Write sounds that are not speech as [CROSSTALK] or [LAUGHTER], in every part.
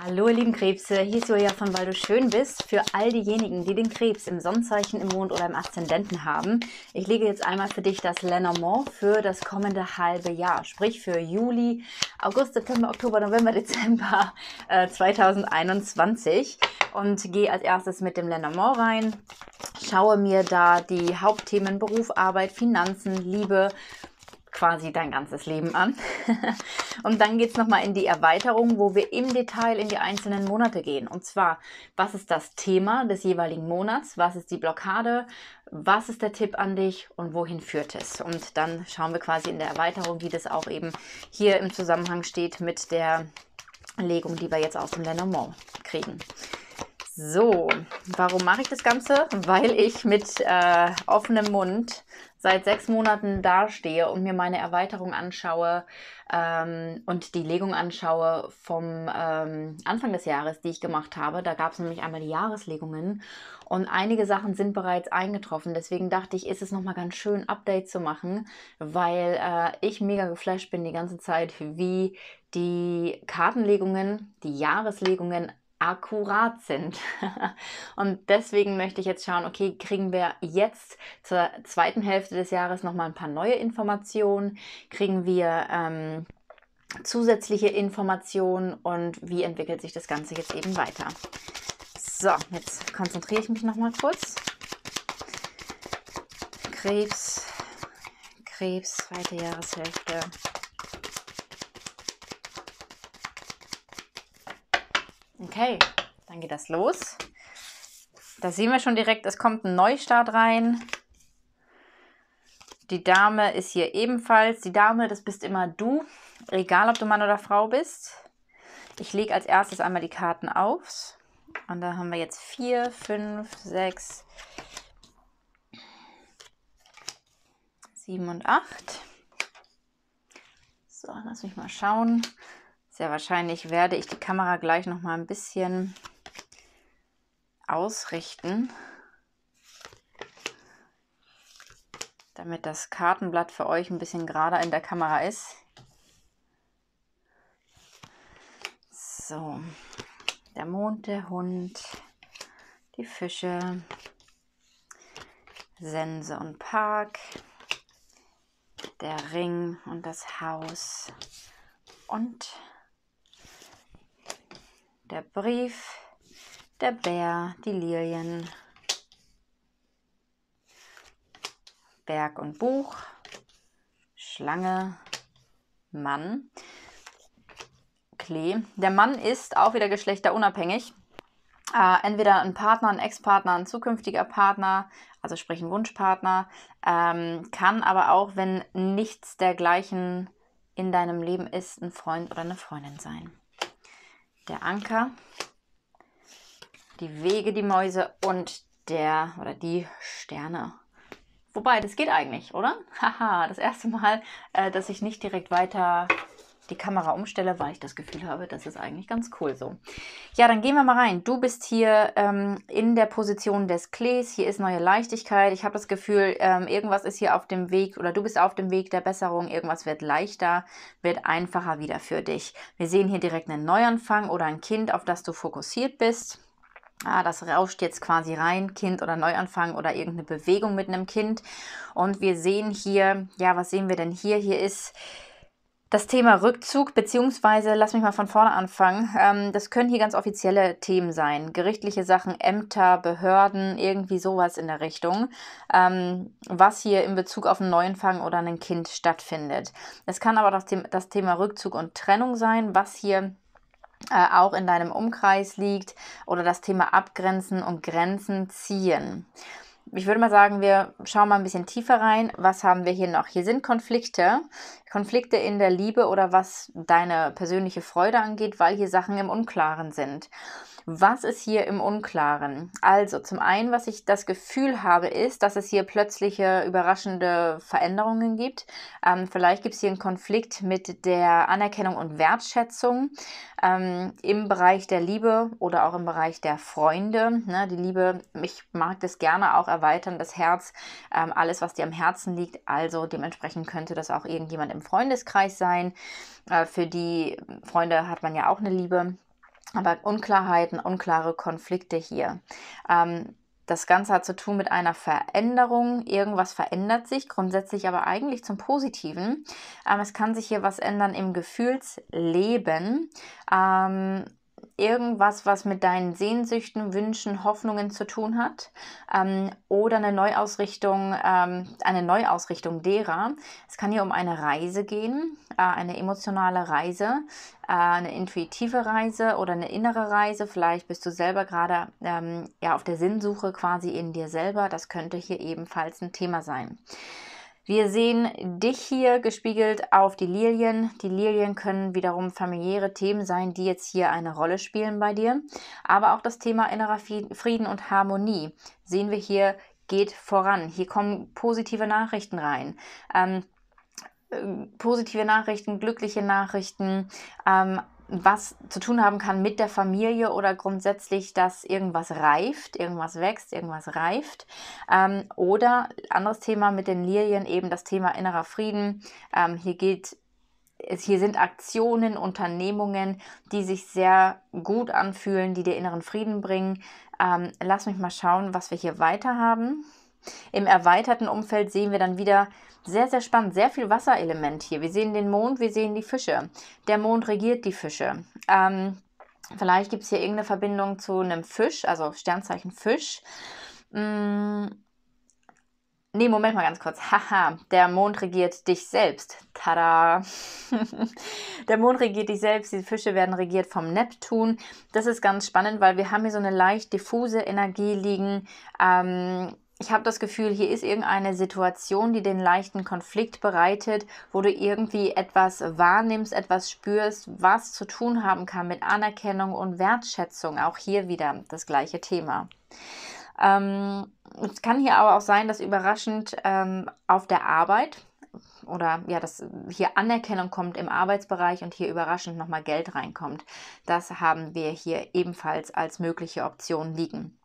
Hallo ihr lieben Krebse, hier ist Julia von Weil du schön bist. Für all diejenigen, die den Krebs im Sonnenzeichen, im Mond oder im Aszendenten haben, ich lege jetzt einmal für dich das Lenormand für das kommende halbe Jahr, sprich für Juli, August, September, Oktober, November, [LAUGHS] Dezember äh, 2021 und gehe als erstes mit dem Lenormand rein, schaue mir da die Hauptthemen Beruf, Arbeit, Finanzen, Liebe, quasi dein ganzes Leben an. [LAUGHS] und dann geht es nochmal in die Erweiterung, wo wir im Detail in die einzelnen Monate gehen. Und zwar, was ist das Thema des jeweiligen Monats? Was ist die Blockade? Was ist der Tipp an dich und wohin führt es? Und dann schauen wir quasi in der Erweiterung, wie das auch eben hier im Zusammenhang steht mit der Legung, die wir jetzt aus dem Lenormand kriegen. So, warum mache ich das Ganze? Weil ich mit äh, offenem Mund seit sechs Monaten dastehe und mir meine Erweiterung anschaue ähm, und die Legung anschaue vom ähm, Anfang des Jahres, die ich gemacht habe. Da gab es nämlich einmal die Jahreslegungen und einige Sachen sind bereits eingetroffen. Deswegen dachte ich, ist es nochmal ganz schön, ein Update zu machen, weil äh, ich mega geflasht bin die ganze Zeit, wie die Kartenlegungen, die Jahreslegungen akkurat sind. [LAUGHS] Und deswegen möchte ich jetzt schauen, okay, kriegen wir jetzt zur zweiten Hälfte des Jahres nochmal ein paar neue Informationen? Kriegen wir ähm, zusätzliche Informationen und wie entwickelt sich das Ganze jetzt eben weiter? So, jetzt konzentriere ich mich nochmal kurz. Krebs, Krebs, zweite Jahreshälfte. Okay, dann geht das los. Da sehen wir schon direkt, es kommt ein Neustart rein. Die Dame ist hier ebenfalls. Die Dame, das bist immer du, egal ob du Mann oder Frau bist. Ich lege als erstes einmal die Karten auf. Und da haben wir jetzt 4, 5, 6, 7 und 8. So, lass mich mal schauen. Sehr wahrscheinlich werde ich die Kamera gleich noch mal ein bisschen ausrichten, damit das Kartenblatt für euch ein bisschen gerader in der Kamera ist. So, der Mond, der Hund, die Fische, Sense und Park, der Ring und das Haus und der Brief, der Bär, die Lilien, Berg und Buch, Schlange, Mann, Klee. Der Mann ist auch wieder geschlechterunabhängig. Äh, entweder ein Partner, ein Ex-Partner, ein zukünftiger Partner, also sprich ein Wunschpartner, ähm, kann aber auch, wenn nichts dergleichen in deinem Leben ist, ein Freund oder eine Freundin sein der Anker, die Wege, die Mäuse und der oder die Sterne. Wobei, das geht eigentlich, oder? [LAUGHS] Haha, das erste Mal, äh, dass ich nicht direkt weiter die Kamera umstelle, weil ich das Gefühl habe, das ist eigentlich ganz cool so. Ja, dann gehen wir mal rein. Du bist hier ähm, in der Position des Klees. Hier ist neue Leichtigkeit. Ich habe das Gefühl, ähm, irgendwas ist hier auf dem Weg oder du bist auf dem Weg der Besserung. Irgendwas wird leichter, wird einfacher wieder für dich. Wir sehen hier direkt einen Neuanfang oder ein Kind, auf das du fokussiert bist. Ah, das rauscht jetzt quasi rein, Kind oder Neuanfang oder irgendeine Bewegung mit einem Kind. Und wir sehen hier, ja, was sehen wir denn hier? Hier ist das Thema Rückzug, beziehungsweise, lass mich mal von vorne anfangen, ähm, das können hier ganz offizielle Themen sein. Gerichtliche Sachen, Ämter, Behörden, irgendwie sowas in der Richtung, ähm, was hier in Bezug auf einen Neuanfang oder ein Kind stattfindet. Es kann aber das, das Thema Rückzug und Trennung sein, was hier äh, auch in deinem Umkreis liegt oder das Thema Abgrenzen und Grenzen ziehen ich würde mal sagen, wir schauen mal ein bisschen tiefer rein. Was haben wir hier noch? Hier sind Konflikte. Konflikte in der Liebe oder was deine persönliche Freude angeht, weil hier Sachen im Unklaren sind. Was ist hier im Unklaren? Also zum einen, was ich das Gefühl habe, ist, dass es hier plötzliche überraschende Veränderungen gibt. Ähm, vielleicht gibt es hier einen Konflikt mit der Anerkennung und Wertschätzung ähm, im Bereich der Liebe oder auch im Bereich der Freunde. Ne, die Liebe, ich mag das gerne auch erweitern, das Herz, ähm, alles, was dir am Herzen liegt. Also dementsprechend könnte das auch irgendjemand im Freundeskreis sein. Äh, für die Freunde hat man ja auch eine Liebe aber Unklarheiten, unklare Konflikte hier. Ähm, das Ganze hat zu tun mit einer Veränderung. Irgendwas verändert sich, grundsätzlich aber eigentlich zum Positiven. Ähm, es kann sich hier was ändern im Gefühlsleben. Ähm, irgendwas, was mit deinen Sehnsüchten, Wünschen, Hoffnungen zu tun hat ähm, oder eine Neuausrichtung, ähm, eine Neuausrichtung derer. Es kann hier um eine Reise gehen, äh, eine emotionale Reise, äh, eine intuitive Reise oder eine innere Reise. Vielleicht bist du selber gerade ähm, ja auf der Sinnsuche quasi in dir selber. Das könnte hier ebenfalls ein Thema sein. Wir sehen dich hier gespiegelt auf die Lilien. Die Lilien können wiederum familiäre Themen sein, die jetzt hier eine Rolle spielen bei dir. Aber auch das Thema innerer Frieden und Harmonie sehen wir hier geht voran. Hier kommen positive Nachrichten rein. Ähm, äh, positive Nachrichten, glückliche Nachrichten, ähm, was zu tun haben kann mit der Familie oder grundsätzlich, dass irgendwas reift, irgendwas wächst, irgendwas reift. Ähm, oder anderes Thema mit den Lilien, eben das Thema innerer Frieden. Ähm, hier gilt hier sind Aktionen, Unternehmungen, die sich sehr gut anfühlen, die dir inneren Frieden bringen. Ähm, lass mich mal schauen, was wir hier weiter haben. Im erweiterten Umfeld sehen wir dann wieder sehr, sehr spannend, sehr viel Wasserelement hier. Wir sehen den Mond, wir sehen die Fische. Der Mond regiert die Fische. Ähm, vielleicht gibt es hier irgendeine Verbindung zu einem Fisch, also Sternzeichen Fisch. Mmh. Nee, Moment mal ganz kurz. Haha, der Mond regiert dich selbst. Tada! [LAUGHS] der Mond regiert dich selbst, die Fische werden regiert vom Neptun. Das ist ganz spannend, weil wir haben hier so eine leicht diffuse Energie liegen. Ähm, ich habe das Gefühl, hier ist irgendeine Situation, die den leichten Konflikt bereitet, wo du irgendwie etwas wahrnimmst, etwas spürst, was zu tun haben kann mit Anerkennung und Wertschätzung. Auch hier wieder das gleiche Thema. Ähm, es kann hier aber auch sein, dass überraschend ähm, auf der Arbeit oder ja, dass hier Anerkennung kommt im Arbeitsbereich und hier überraschend nochmal Geld reinkommt. Das haben wir hier ebenfalls als mögliche Option liegen.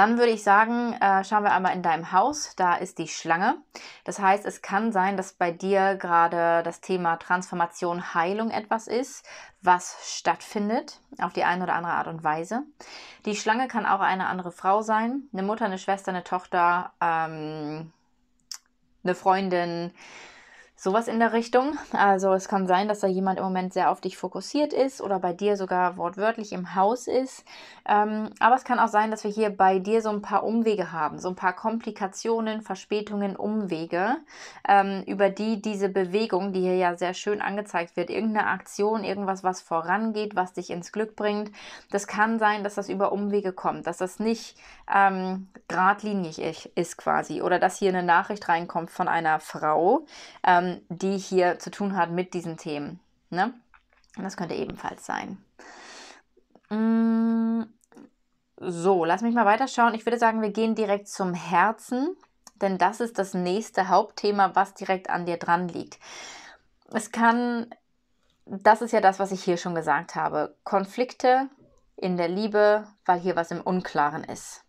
Dann würde ich sagen, äh, schauen wir einmal in deinem Haus. Da ist die Schlange. Das heißt, es kann sein, dass bei dir gerade das Thema Transformation, Heilung etwas ist, was stattfindet, auf die eine oder andere Art und Weise. Die Schlange kann auch eine andere Frau sein, eine Mutter, eine Schwester, eine Tochter, ähm, eine Freundin, sowas in der Richtung. Also es kann sein, dass da jemand im Moment sehr auf dich fokussiert ist oder bei dir sogar wortwörtlich im Haus ist. Ähm, aber es kann auch sein, dass wir hier bei dir so ein paar Umwege haben, so ein paar Komplikationen, Verspätungen, Umwege, ähm, über die diese Bewegung, die hier ja sehr schön angezeigt wird, irgendeine Aktion, irgendwas, was vorangeht, was dich ins Glück bringt, das kann sein, dass das über Umwege kommt, dass das nicht ähm, geradlinig ist quasi oder dass hier eine Nachricht reinkommt von einer Frau. Ähm, die hier zu tun hat mit diesen Themen. Ne? Das könnte ebenfalls sein. Mm, so, lass mich mal weiterschauen. Ich würde sagen, wir gehen direkt zum Herzen, denn das ist das nächste Hauptthema, was direkt an dir dran liegt. Es kann, das ist ja das, was ich hier schon gesagt habe, Konflikte in der Liebe, weil hier was im Unklaren ist.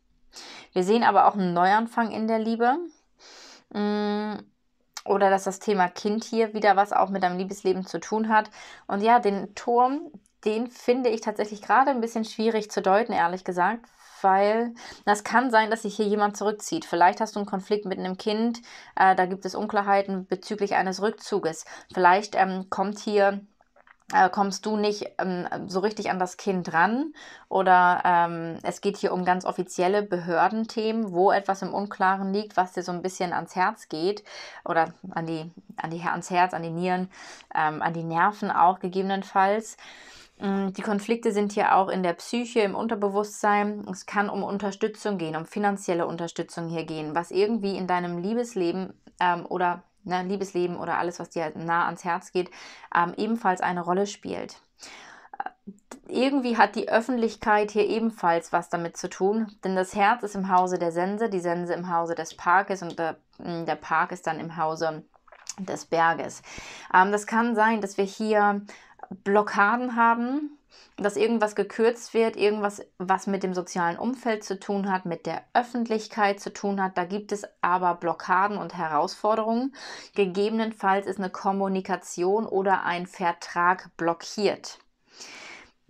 Wir sehen aber auch einen Neuanfang in der Liebe. Mm, oder dass das Thema Kind hier wieder was auch mit deinem Liebesleben zu tun hat. Und ja, den Turm, den finde ich tatsächlich gerade ein bisschen schwierig zu deuten, ehrlich gesagt, weil das kann sein, dass sich hier jemand zurückzieht. Vielleicht hast du einen Konflikt mit einem Kind, äh, da gibt es Unklarheiten bezüglich eines Rückzuges. Vielleicht ähm, kommt hier äh, kommst du nicht ähm, so richtig an das Kind ran oder ähm, es geht hier um ganz offizielle Behördenthemen, wo etwas im Unklaren liegt, was dir so ein bisschen ans Herz geht oder an die, an die, ans Herz, an die Nieren, ähm, an die Nerven auch gegebenenfalls. Mm, die Konflikte sind hier auch in der Psyche, im Unterbewusstsein. Es kann um Unterstützung gehen, um finanzielle Unterstützung hier gehen, was irgendwie in deinem Liebesleben ähm, oder ne, Liebesleben oder alles, was dir nah ans Herz geht, ähm, ebenfalls eine Rolle spielt. Äh, irgendwie hat die Öffentlichkeit hier ebenfalls was damit zu tun, denn das Herz ist im Hause der Sense, die Sense im Hause des Parkes und der, hm, der Park ist dann im Hause des Berges. Ähm, das kann sein, dass wir hier Blockaden haben, dass irgendwas gekürzt wird, irgendwas, was mit dem sozialen Umfeld zu tun hat, mit der Öffentlichkeit zu tun hat. Da gibt es aber Blockaden und Herausforderungen. Gegebenenfalls ist eine Kommunikation oder ein Vertrag blockiert.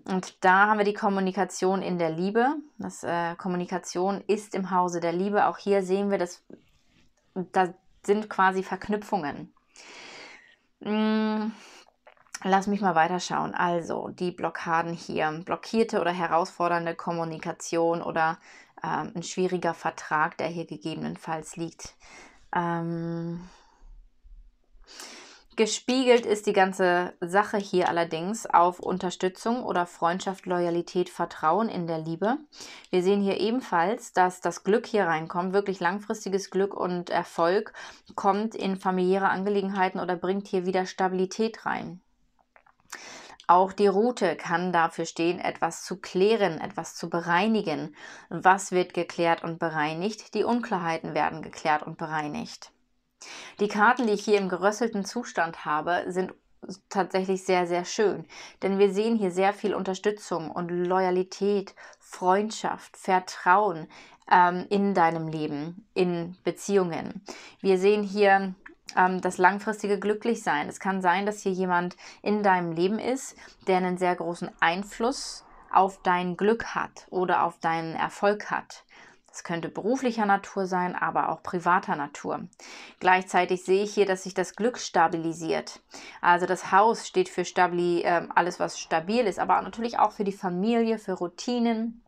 Und da haben wir die Kommunikation in der Liebe. Das, äh, Kommunikation ist im Hause der Liebe. Auch hier sehen wir, dass da sind quasi Verknüpfungen. Mmh Lass mich mal weiterschauen. Also die Blockaden hier, blockierte oder herausfordernde Kommunikation oder ähm, ein schwieriger Vertrag, der hier gegebenenfalls liegt. Ähm, Gespiegelt ist die ganze Sache hier allerdings auf Unterstützung oder Freundschaft, Loyalität, Vertrauen in der Liebe. Wir sehen hier ebenfalls, dass das Glück hier reinkommt, wirklich langfristiges Glück und Erfolg kommt in familiäre Angelegenheiten oder bringt hier wieder Stabilität rein. Auch die Route kann dafür stehen, etwas zu klären, etwas zu bereinigen. Was wird geklärt und bereinigt? Die Unklarheiten werden geklärt und bereinigt. Die Karten, die ich hier im gerösselten Zustand habe, sind tatsächlich sehr, sehr schön. Denn wir sehen hier sehr viel Unterstützung und Loyalität, Freundschaft, Vertrauen ähm, in deinem Leben, in Beziehungen. Wir sehen hier ähm, das langfristige Glücklichsein. Es kann sein, dass hier jemand in deinem Leben ist, der einen sehr großen Einfluss auf dein Glück hat oder auf deinen Erfolg hat. Das könnte beruflicher Natur sein, aber auch privater Natur. Gleichzeitig sehe ich hier, dass sich das Glück stabilisiert. Also das Haus steht für stabil, äh, alles, was stabil ist, aber natürlich auch für die Familie, für Routinen,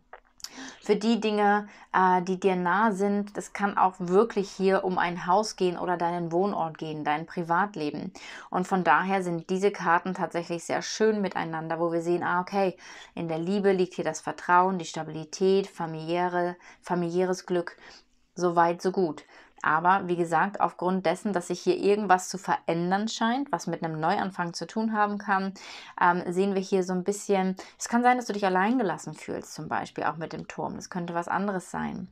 für die Dinge, äh, die dir nah sind, das kann auch wirklich hier um ein Haus gehen oder deinen Wohnort gehen, dein Privatleben. Und von daher sind diese Karten tatsächlich sehr schön miteinander, wo wir sehen, ah, okay, in der Liebe liegt hier das Vertrauen, die Stabilität, familiäre, familiäres Glück, so weit, so gut. Aber wie gesagt, aufgrund dessen, dass sich hier irgendwas zu verändern scheint, was mit einem Neuanfang zu tun haben kann, ähm, sehen wir hier so ein bisschen, es kann sein, dass du dich alleingelassen fühlst, zum Beispiel auch mit dem Turm. Das könnte was anderes sein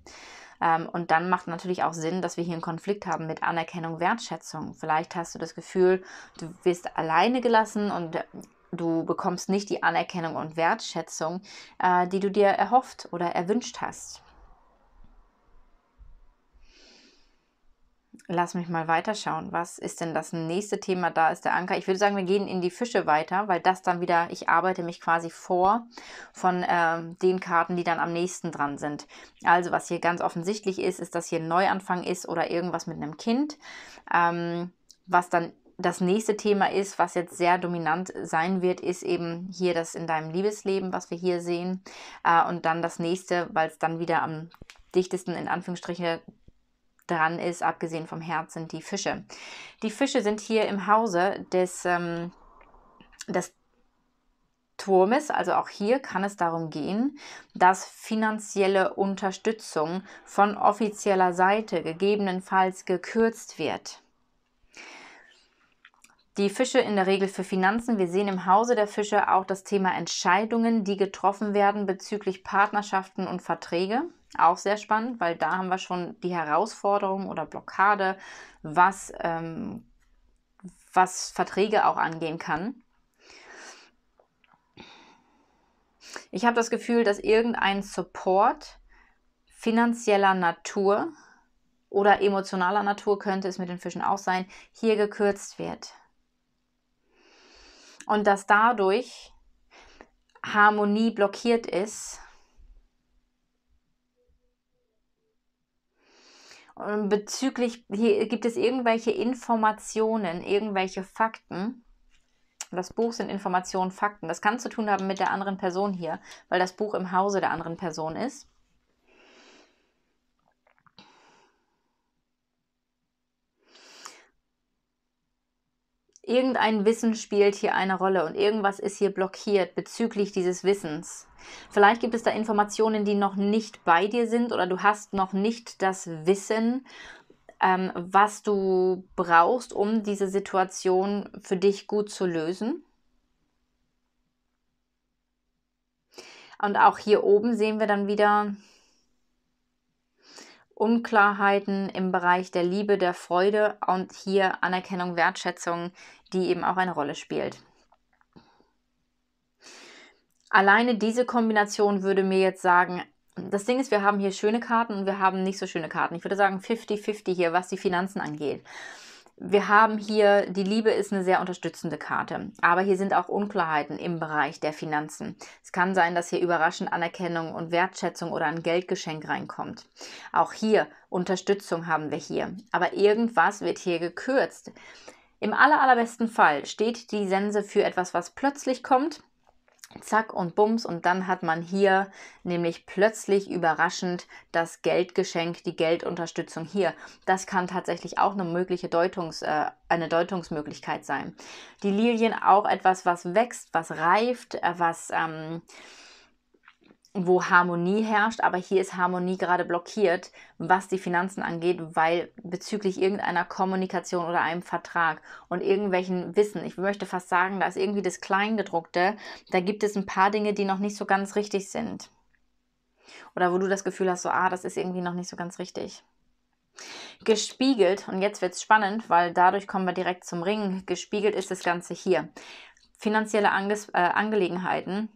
ähm, und dann macht natürlich auch Sinn, dass wir hier einen Konflikt haben mit Anerkennung, Wertschätzung. Vielleicht hast du das Gefühl, du wirst alleine gelassen und äh, du bekommst nicht die Anerkennung und Wertschätzung, äh, die du dir erhofft oder erwünscht hast. lass mich mal weiterschauen. Was ist denn das nächste Thema? Da ist der Anker. Ich würde sagen, wir gehen in die Fische weiter, weil das dann wieder, ich arbeite mich quasi vor von ähm, den Karten, die dann am nächsten dran sind. Also was hier ganz offensichtlich ist, ist, dass hier ein Neuanfang ist oder irgendwas mit einem Kind, ähm, was dann das nächste Thema ist, was jetzt sehr dominant sein wird, ist eben hier das in deinem Liebesleben, was wir hier sehen. Äh, und dann das nächste, weil es dann wieder am dichtesten in Anführungsstrichen dran ist, abgesehen vom Herz, sind die Fische. Die Fische sind hier im Hause des, ähm, des Turmes, also auch hier kann es darum gehen, dass finanzielle Unterstützung von offizieller Seite gegebenenfalls gekürzt wird. Die Fische in der Regel für Finanzen. Wir sehen im Hause der Fische auch das Thema Entscheidungen, die getroffen werden bezüglich Partnerschaften und Verträge. Auch sehr spannend, weil da haben wir schon die Herausforderung oder Blockade, was, ähm, was Verträge auch angehen kann. Ich habe das Gefühl, dass irgendein Support finanzieller Natur oder emotionaler Natur könnte es mit den Fischen auch sein, hier gekürzt wird. Und dass dadurch Harmonie blockiert ist Ähm, bezüglich, hier gibt es irgendwelche Informationen, irgendwelche Fakten. Das Buch sind Informationen, Fakten. Das kann zu tun haben mit der anderen Person hier, weil das Buch im Hause der anderen Person ist. Irgendein Wissen spielt hier eine Rolle und irgendwas ist hier blockiert bezüglich dieses Wissens. Vielleicht gibt es da Informationen, die noch nicht bei dir sind oder du hast noch nicht das Wissen, ähm, was du brauchst, um diese Situation für dich gut zu lösen. Und auch hier oben sehen wir dann wieder Unklarheiten im Bereich der Liebe, der Freude und hier Anerkennung, Wertschätzung, die eben auch eine Rolle spielt. Alleine diese Kombination würde mir jetzt sagen, das Ding ist, wir haben hier schöne Karten und wir haben nicht so schöne Karten. Ich würde sagen 50-50 hier, was die Finanzen angeht wir haben hier, die Liebe ist eine sehr unterstützende Karte, aber hier sind auch Unklarheiten im Bereich der Finanzen. Es kann sein, dass hier überraschend Anerkennung und Wertschätzung oder ein Geldgeschenk reinkommt. Auch hier Unterstützung haben wir hier, aber irgendwas wird hier gekürzt. Im allerbesten Fall steht die Sense für etwas, was plötzlich kommt, Zack und Bums und dann hat man hier nämlich plötzlich überraschend das Geldgeschenk, die Geldunterstützung hier. Das kann tatsächlich auch eine mögliche Deutungs, äh, eine Deutungsmöglichkeit sein. Die Lilien auch etwas, was wächst, was reift, äh, was ähm, wo Harmonie herrscht, aber hier ist Harmonie gerade blockiert, was die Finanzen angeht, weil bezüglich irgendeiner Kommunikation oder einem Vertrag und irgendwelchen Wissen, ich möchte fast sagen, da ist irgendwie das Kleingedruckte, da gibt es ein paar Dinge, die noch nicht so ganz richtig sind. Oder wo du das Gefühl hast, so, ah, das ist irgendwie noch nicht so ganz richtig. Gespiegelt, und jetzt wird es spannend, weil dadurch kommen wir direkt zum Ringen, gespiegelt ist das Ganze hier. Finanzielle Ange äh, Angelegenheiten,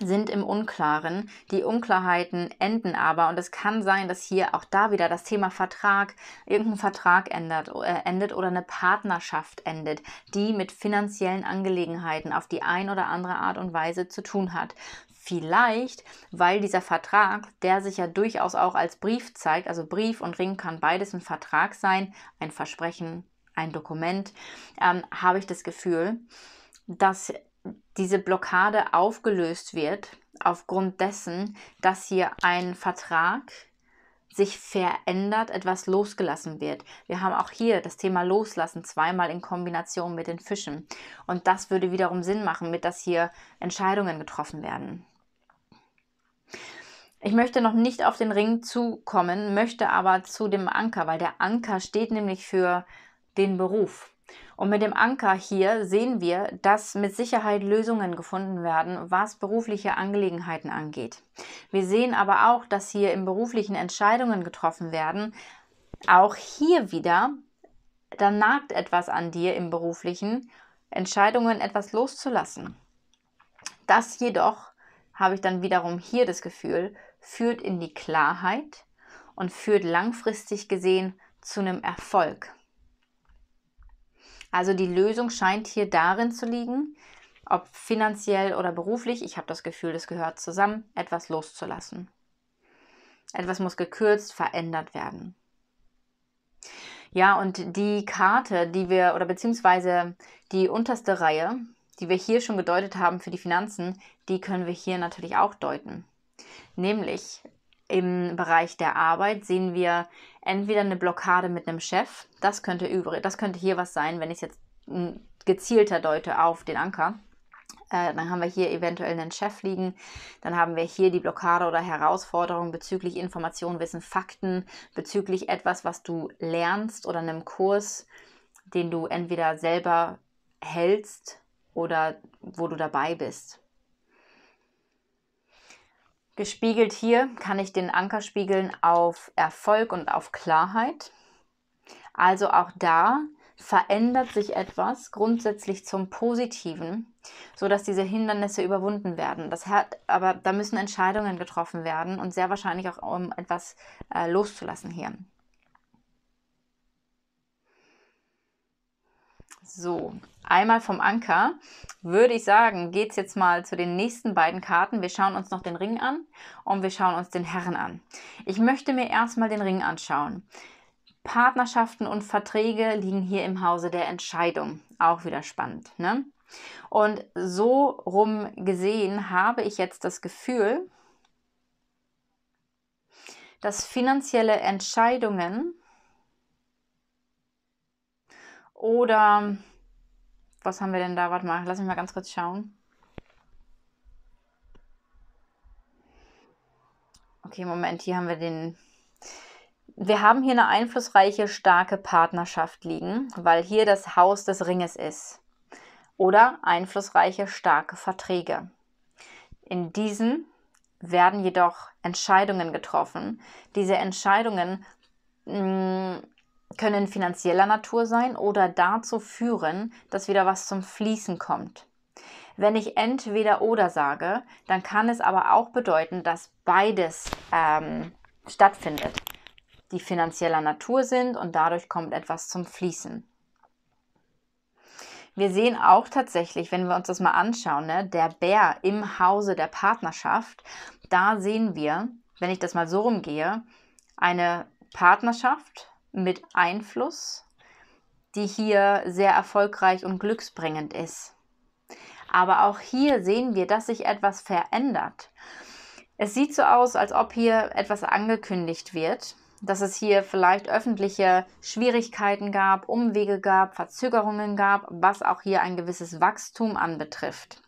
sind im Unklaren. Die Unklarheiten enden aber und es kann sein, dass hier auch da wieder das Thema Vertrag, irgendein Vertrag ändert, äh, endet oder eine Partnerschaft endet, die mit finanziellen Angelegenheiten auf die ein oder andere Art und Weise zu tun hat. Vielleicht, weil dieser Vertrag, der sich ja durchaus auch als Brief zeigt, also Brief und Ring kann beides ein Vertrag sein, ein Versprechen, ein Dokument, ähm, habe ich das Gefühl, dass diese Blockade aufgelöst wird, aufgrund dessen, dass hier ein Vertrag sich verändert, etwas losgelassen wird. Wir haben auch hier das Thema Loslassen zweimal in Kombination mit den Fischen. Und das würde wiederum Sinn machen, mit dass hier Entscheidungen getroffen werden. Ich möchte noch nicht auf den Ring zukommen, möchte aber zu dem Anker, weil der Anker steht nämlich für den Beruf. Und mit dem Anker hier sehen wir, dass mit Sicherheit Lösungen gefunden werden, was berufliche Angelegenheiten angeht. Wir sehen aber auch, dass hier im beruflichen Entscheidungen getroffen werden. Auch hier wieder, da nagt etwas an dir im beruflichen, Entscheidungen etwas loszulassen. Das jedoch, habe ich dann wiederum hier das Gefühl, führt in die Klarheit und führt langfristig gesehen zu einem Erfolg. Also die Lösung scheint hier darin zu liegen, ob finanziell oder beruflich, ich habe das Gefühl, das gehört zusammen, etwas loszulassen. Etwas muss gekürzt, verändert werden. Ja, und die Karte, die wir, oder beziehungsweise die unterste Reihe, die wir hier schon gedeutet haben für die Finanzen, die können wir hier natürlich auch deuten. Nämlich im Bereich der Arbeit sehen wir entweder eine Blockade mit einem Chef, das könnte übrig, das könnte hier was sein, wenn ich es jetzt gezielter deute auf den Anker. Äh, dann haben wir hier eventuell einen Chef liegen. Dann haben wir hier die Blockade oder Herausforderung bezüglich Information, Wissen, Fakten, bezüglich etwas, was du lernst oder einem Kurs, den du entweder selber hältst oder wo du dabei bist. Gespiegelt hier kann ich den Anker spiegeln auf Erfolg und auf Klarheit. Also auch da verändert sich etwas grundsätzlich zum Positiven, sodass diese Hindernisse überwunden werden. Das hat, aber da müssen Entscheidungen getroffen werden und sehr wahrscheinlich auch um etwas äh, loszulassen hier. So, einmal vom Anker würde ich sagen, geht es jetzt mal zu den nächsten beiden Karten. Wir schauen uns noch den Ring an und wir schauen uns den Herren an. Ich möchte mir erstmal den Ring anschauen. Partnerschaften und Verträge liegen hier im Hause der Entscheidung. Auch wieder spannend. Ne? Und so rum gesehen habe ich jetzt das Gefühl, dass finanzielle Entscheidungen oder was haben wir denn da? Warte mal, lass mich mal ganz kurz schauen. Okay, Moment, hier haben wir den. Wir haben hier eine einflussreiche, starke Partnerschaft liegen, weil hier das Haus des Ringes ist. Oder einflussreiche, starke Verträge. In diesen werden jedoch Entscheidungen getroffen. Diese Entscheidungen mh, mm, können finanzieller Natur sein oder dazu führen, dass wieder was zum Fließen kommt. Wenn ich entweder oder sage, dann kann es aber auch bedeuten, dass beides ähm, stattfindet, die finanzieller Natur sind und dadurch kommt etwas zum Fließen. Wir sehen auch tatsächlich, wenn wir uns das mal anschauen, ne, der Bär im Hause der Partnerschaft, da sehen wir, wenn ich das mal so rumgehe, eine Partnerschaft, mit Einfluss, die hier sehr erfolgreich und glücksbringend ist. Aber auch hier sehen wir, dass sich etwas verändert. Es sieht so aus, als ob hier etwas angekündigt wird, dass es hier vielleicht öffentliche Schwierigkeiten gab, Umwege gab, Verzögerungen gab, was auch hier ein gewisses Wachstum anbetrifft.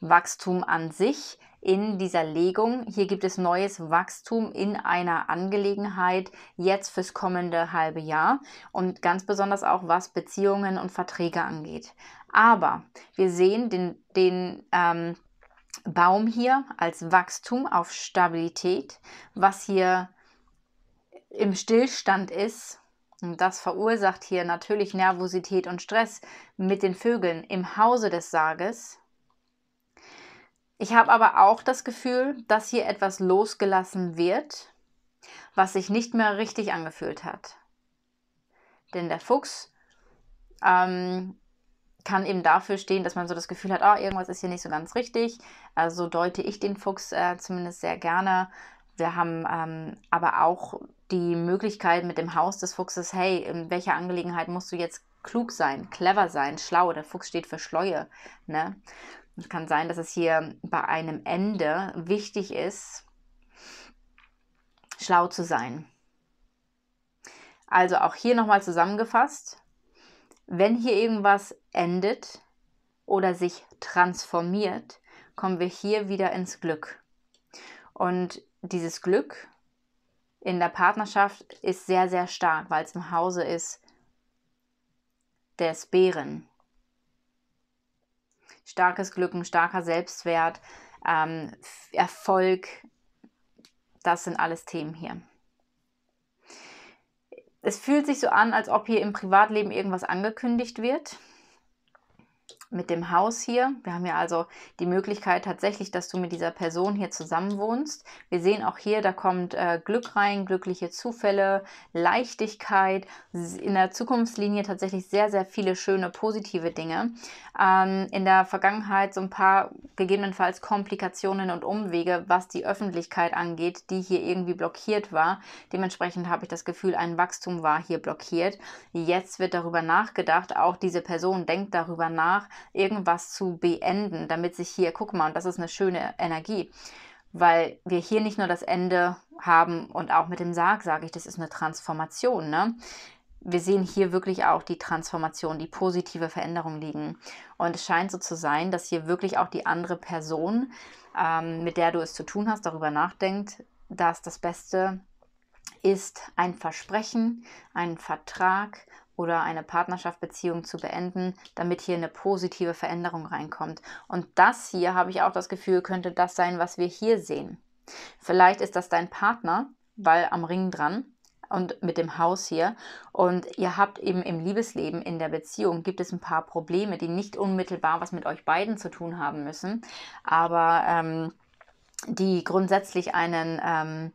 Wachstum an sich in dieser Legung. Hier gibt es neues Wachstum in einer Angelegenheit jetzt fürs kommende halbe Jahr und ganz besonders auch was Beziehungen und Verträge angeht. Aber wir sehen den, den ähm, Baum hier als Wachstum auf Stabilität, was hier im Stillstand ist. Und das verursacht hier natürlich Nervosität und Stress mit den Vögeln im Hause des Sages ich habe aber auch das Gefühl, dass hier etwas losgelassen wird, was sich nicht mehr richtig angefühlt hat. Denn der Fuchs ähm, kann eben dafür stehen, dass man so das Gefühl hat, oh, irgendwas ist hier nicht so ganz richtig. Also deute ich den Fuchs äh, zumindest sehr gerne. Wir haben ähm, aber auch die Möglichkeit mit dem Haus des Fuchses, hey, in welcher Angelegenheit musst du jetzt klug sein, clever sein, schlau? Der Fuchs steht für Schleue. Ne? Es kann sein, dass es hier bei einem Ende wichtig ist, schlau zu sein. Also auch hier nochmal zusammengefasst, wenn hier irgendwas endet oder sich transformiert, kommen wir hier wieder ins Glück. Und dieses Glück in der Partnerschaft ist sehr, sehr stark, weil es im Hause ist des Bären starkes Glück, ein starker Selbstwert, ähm, Erfolg, das sind alles Themen hier. Es fühlt sich so an, als ob hier im Privatleben irgendwas angekündigt wird mit dem Haus hier. Wir haben ja also die Möglichkeit tatsächlich, dass du mit dieser Person hier zusammenwohnst. Wir sehen auch hier, da kommt äh, Glück rein, glückliche Zufälle, Leichtigkeit, in der Zukunftslinie tatsächlich sehr, sehr viele schöne, positive Dinge. Ähm, in der Vergangenheit so ein paar gegebenenfalls Komplikationen und Umwege, was die Öffentlichkeit angeht, die hier irgendwie blockiert war. Dementsprechend habe ich das Gefühl, ein Wachstum war hier blockiert. Jetzt wird darüber nachgedacht, auch diese Person denkt darüber nach, irgendwas zu beenden, damit sich hier, guck mal, und das ist eine schöne Energie, weil wir hier nicht nur das Ende haben und auch mit dem Sarg sage ich, das ist eine Transformation, ne? wir sehen hier wirklich auch die Transformation, die positive Veränderung liegen. Und es scheint so zu sein, dass hier wirklich auch die andere Person, ähm, mit der du es zu tun hast, darüber nachdenkt, dass das Beste ist ein Versprechen, ein Vertrag oder eine Partnerschaft, Beziehung zu beenden, damit hier eine positive Veränderung reinkommt. Und das hier habe ich auch das Gefühl, könnte das sein, was wir hier sehen. Vielleicht ist das dein Partner, weil am Ring dran und mit dem Haus hier. Und ihr habt eben im Liebesleben, in der Beziehung, gibt es ein paar Probleme, die nicht unmittelbar was mit euch beiden zu tun haben müssen, aber ähm, die grundsätzlich einen... Ähm,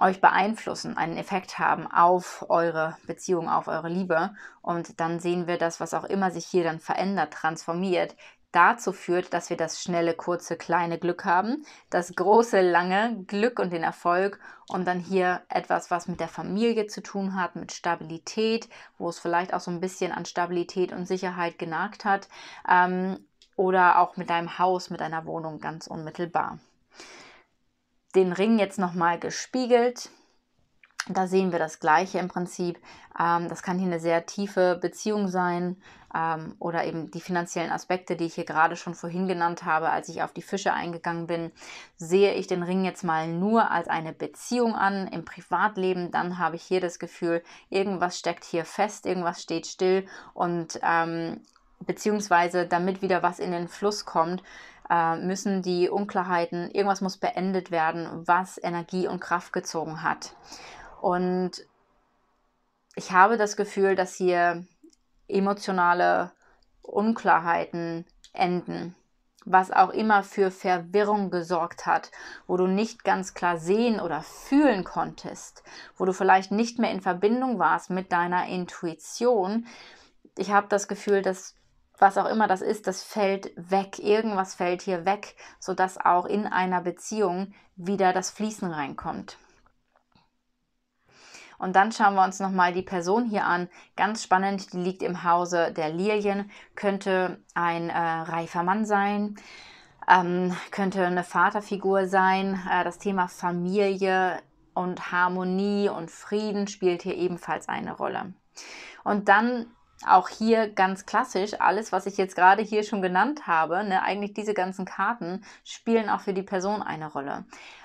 euch beeinflussen, einen Effekt haben auf eure Beziehung, auf eure Liebe. Und dann sehen wir, dass was auch immer sich hier dann verändert, transformiert, dazu führt, dass wir das schnelle, kurze, kleine Glück haben, das große, lange Glück und den Erfolg und dann hier etwas, was mit der Familie zu tun hat, mit Stabilität, wo es vielleicht auch so ein bisschen an Stabilität und Sicherheit genagt hat ähm, oder auch mit deinem Haus, mit deiner Wohnung ganz unmittelbar den Ring jetzt nochmal gespiegelt. Da sehen wir das Gleiche im Prinzip. Ähm, das kann hier eine sehr tiefe Beziehung sein ähm, oder eben die finanziellen Aspekte, die ich hier gerade schon vorhin genannt habe, als ich auf die Fische eingegangen bin. Sehe ich den Ring jetzt mal nur als eine Beziehung an im Privatleben, dann habe ich hier das Gefühl, irgendwas steckt hier fest, irgendwas steht still und ähm, beziehungsweise damit wieder was in den Fluss kommt, äh, müssen die Unklarheiten, irgendwas muss beendet werden, was Energie und Kraft gezogen hat. Und ich habe das Gefühl, dass hier emotionale Unklarheiten enden, was auch immer für Verwirrung gesorgt hat, wo du nicht ganz klar sehen oder fühlen konntest, wo du vielleicht nicht mehr in Verbindung warst mit deiner Intuition. Ich habe das Gefühl, dass was auch immer das ist, das fällt weg. Irgendwas fällt hier weg, sodass auch in einer Beziehung wieder das Fließen reinkommt. Und dann schauen wir uns nochmal die Person hier an. Ganz spannend, die liegt im Hause der Lilien, könnte ein äh, reifer Mann sein, ähm, könnte eine Vaterfigur sein. Äh, das Thema Familie und Harmonie und Frieden spielt hier ebenfalls eine Rolle. Und dann auch hier ganz klassisch, alles, was ich jetzt gerade hier schon genannt habe, ne, eigentlich diese ganzen Karten spielen auch für die Person eine Rolle.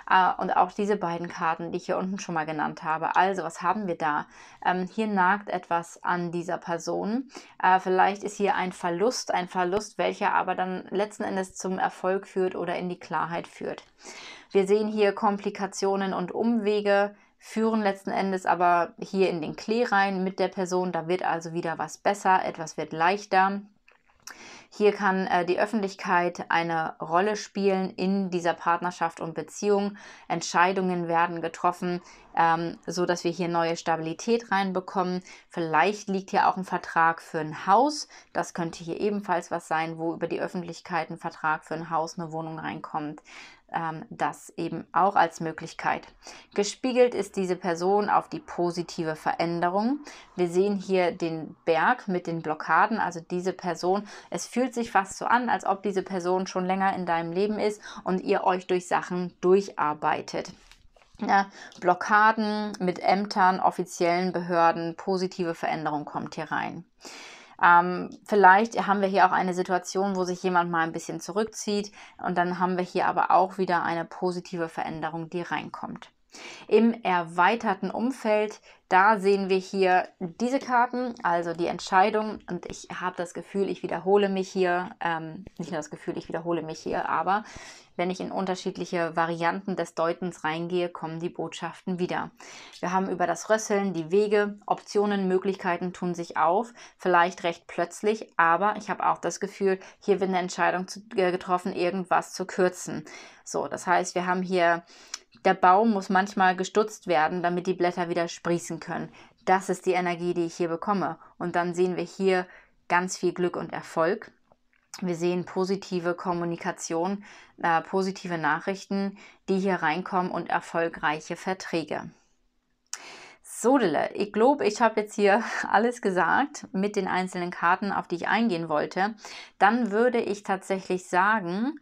Äh, und auch diese beiden Karten, die ich hier unten schon mal genannt habe. Also, was haben wir da? Ähm, hier nagt etwas an dieser Person. Äh, vielleicht ist hier ein Verlust, ein Verlust, welcher aber dann letzten Endes zum Erfolg führt oder in die Klarheit führt. Wir sehen hier Komplikationen und Umwege führen letzten Endes aber hier in den Klee rein mit der Person. Da wird also wieder was besser, etwas wird leichter. Hier kann äh, die Öffentlichkeit eine Rolle spielen in dieser Partnerschaft und Beziehung. Entscheidungen werden getroffen, ähm, so dass wir hier neue Stabilität reinbekommen. Vielleicht liegt hier auch ein Vertrag für ein Haus. Das könnte hier ebenfalls was sein, wo über die Öffentlichkeit ein Vertrag für ein Haus, eine Wohnung reinkommt ähm, das eben auch als Möglichkeit. Gespiegelt ist diese Person auf die positive Veränderung. Wir sehen hier den Berg mit den Blockaden, also diese Person. Es fühlt sich fast so an, als ob diese Person schon länger in deinem Leben ist und ihr euch durch Sachen durcharbeitet. Ja, Blockaden mit Ämtern, offiziellen Behörden, positive Veränderung kommt hier rein. Ähm, vielleicht haben wir hier auch eine Situation, wo sich jemand mal ein bisschen zurückzieht und dann haben wir hier aber auch wieder eine positive Veränderung, die reinkommt. Im erweiterten Umfeld, da sehen wir hier diese Karten, also die Entscheidung. Und ich habe das Gefühl, ich wiederhole mich hier, ähm, nicht nur das Gefühl, ich wiederhole mich hier, aber wenn ich in unterschiedliche Varianten des Deutens reingehe, kommen die Botschaften wieder. Wir haben über das Rösseln die Wege, Optionen, Möglichkeiten tun sich auf, vielleicht recht plötzlich, aber ich habe auch das Gefühl, hier wird eine Entscheidung äh, getroffen, irgendwas zu kürzen. So, das heißt, wir haben hier der Baum muss manchmal gestutzt werden, damit die Blätter wieder sprießen können. Das ist die Energie, die ich hier bekomme. Und dann sehen wir hier ganz viel Glück und Erfolg. Wir sehen positive Kommunikation, äh, positive Nachrichten, die hier reinkommen und erfolgreiche Verträge. Sodele, ich glaube, ich habe jetzt hier [LAUGHS] alles gesagt mit den einzelnen Karten, auf die ich eingehen wollte. Dann würde ich tatsächlich sagen,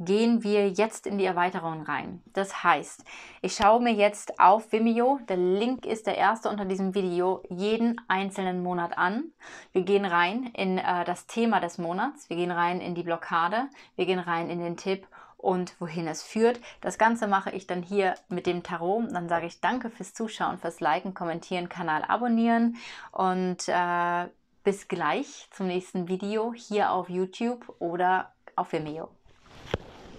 gehen wir jetzt in die Erweiterung rein. Das heißt, ich schaue mir jetzt auf Vimeo, der Link ist der erste unter diesem Video, jeden einzelnen Monat an. Wir gehen rein in äh, das Thema des Monats, wir gehen rein in die Blockade, wir gehen rein in den Tipp und wohin es führt. Das Ganze mache ich dann hier mit dem Tarot. Dann sage ich danke fürs Zuschauen, fürs Liken, Kommentieren, Kanal abonnieren und äh, bis gleich zum nächsten Video hier auf YouTube oder auf Vimeo.